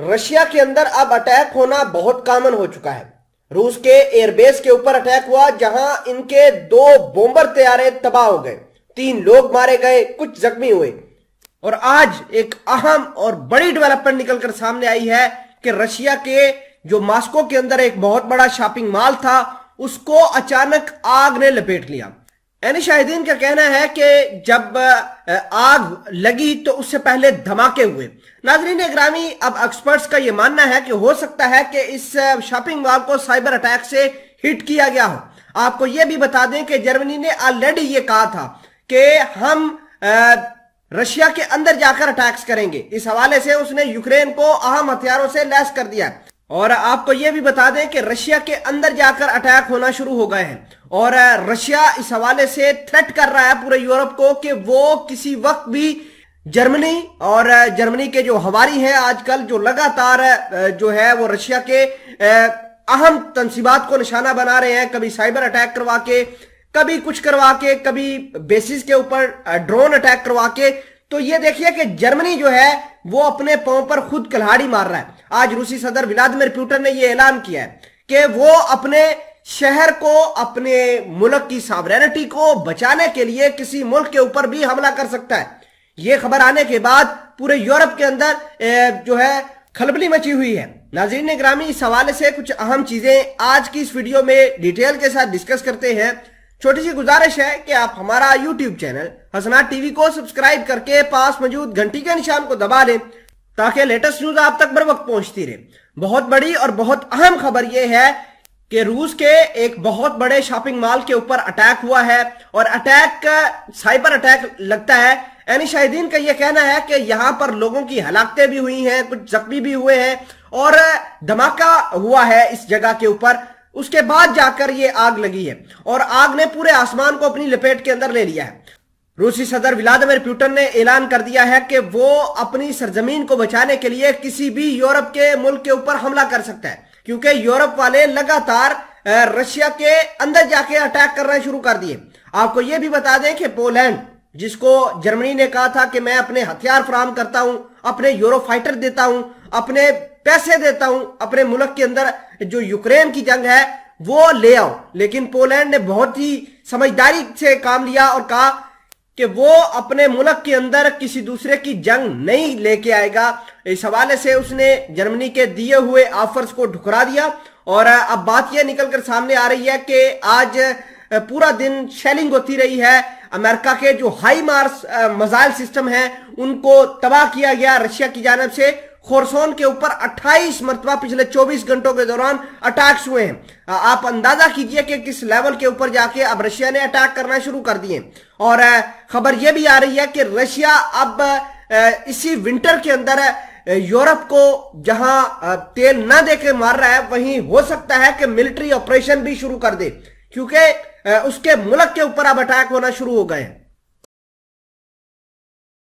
Russia के अंदर अब अटैक होना बहुत कॉमन हो चुका है रूस के एयरबेस के ऊपर अटैक हुआ जहां इनके दो बॉम्बर तैयारे तबाह हो गए तीन लोग मारे गए कुछ जख्मी हुए और आज एक अहम और बड़ी डेवलपमेंट निकलकर सामने आई है कि रशिया के जो मास्को के अंदर एक बहुत बड़ा शॉपिंग मॉल था उसको अचानक आग ने लपेट लिया एन शाहिदीन का कहना है कि जब आग लगी तो उससे पहले धमाके हुए नाजरीन ग्रामी अब एक्सपर्ट्स का यह मानना है कि हो सकता है कि इस शॉपिंग मॉल को साइबर अटैक से हिट किया गया हो आपको यह भी बता दें कि जर्मनी ने ऑलरेडी ये कहा था कि हम रशिया के अंदर जाकर अटैक्स करेंगे इस हवाले से उसने यूक्रेन को अहम हथियारों से लैस कर दिया है और आपको यह भी बता दें कि रशिया के अंदर जाकर अटैक होना शुरू हो गए हैं और रशिया इस हवाले से थ्रेट कर रहा है पूरे यूरोप को कि वो किसी वक्त भी जर्मनी और जर्मनी के जो हवारी हैं आजकल जो लगातार जो है वो रशिया के अहम तनसीबात को निशाना बना रहे हैं कभी साइबर अटैक करवा के कभी कुछ करवा के कभी बेसिस के ऊपर ड्रोन अटैक करवा के तो ये देखिए कि जर्मनी जो है वो अपने पांव पर खुद कल्हाड़ी मार रहा है आज रूसी सदर व्लादिमिर पुटिन ने यह ऐलान किया है कि वो अपने शहर को अपने मुल्क की सॉवरेनिटी को बचाने के लिए किसी मुल्क के ऊपर भी हमला कर सकता है ये खबर आने के बाद पूरे यूरोप के अंदर जो है खलबली मची हुई है नाजरीन ग्रामी इस हवाले से कुछ अहम चीजें आज की इस वीडियो में डिटेल के साथ डिस्कस करते हैं छोटी सी गुजारिश है कि आप हमारा यूट्यूब चैनल हसना टीवी को सब्सक्राइब करके पास मौजूद घंटी के निशान को दबा लें ताकि लेटेस्ट न्यूज आप तक बर वक्त पहुंचती रहे बहुत बड़ी और बहुत अहम खबर यह है कि रूस के एक बहुत बड़े शॉपिंग मॉल के ऊपर अटैक हुआ है और अटैक का साइबर अटैक लगता है एनी शाहिदीन का यह कहना है कि यहां पर लोगों की हलाकतें भी हुई हैं कुछ जख्मी भी हुए हैं और धमाका हुआ है इस जगह के ऊपर उसके बाद जाकर ये आग लगी है और आग ने पूरे आसमान को अपनी लपेट के अंदर ले लिया है रूसी सदर व्लादिमिर पुतिन ने ऐलान कर दिया है कि वो अपनी सरजमीन को बचाने के लिए किसी भी यूरोप के मुल्क के ऊपर हमला कर सकता है क्योंकि यूरोप वाले लगातार रशिया के अंदर जाके अटैक करना शुरू कर दिए आपको यह भी बता दें कि पोलैंड जिसको जर्मनी ने कहा था कि मैं अपने हथियार फराहम करता हूं अपने यूरो फाइटर देता हूं अपने पैसे देता हूं अपने मुल्क के अंदर जो यूक्रेन की जंग है वो ले आओ लेकिन पोलैंड ने बहुत ही समझदारी से काम लिया और कहा कि वो अपने मुल्क के अंदर किसी दूसरे की जंग नहीं लेके आएगा इस हवाले से उसने जर्मनी के दिए हुए ऑफर्स को ठुकरा दिया और अब बात यह निकलकर सामने आ रही है कि आज पूरा दिन शेलिंग होती रही है अमेरिका के जो हाई मार्स मिसाइल सिस्टम है उनको तबाह किया गया रशिया की जानब से खोरसोन के ऊपर 28 मरतबा पिछले 24 घंटों के दौरान अटैक्स हुए हैं आप अंदाजा कीजिए कि किस लेवल के ऊपर जाके अब रशिया ने अटैक करना शुरू कर दिए और खबर यह भी आ रही है कि रशिया अब इसी विंटर के अंदर यूरोप को जहां तेल ना देके मार रहा है वहीं हो सकता है कि मिलिट्री ऑपरेशन भी शुरू कर दे क्योंकि उसके मुल्क के ऊपर अब अटैक होना शुरू हो गए हैं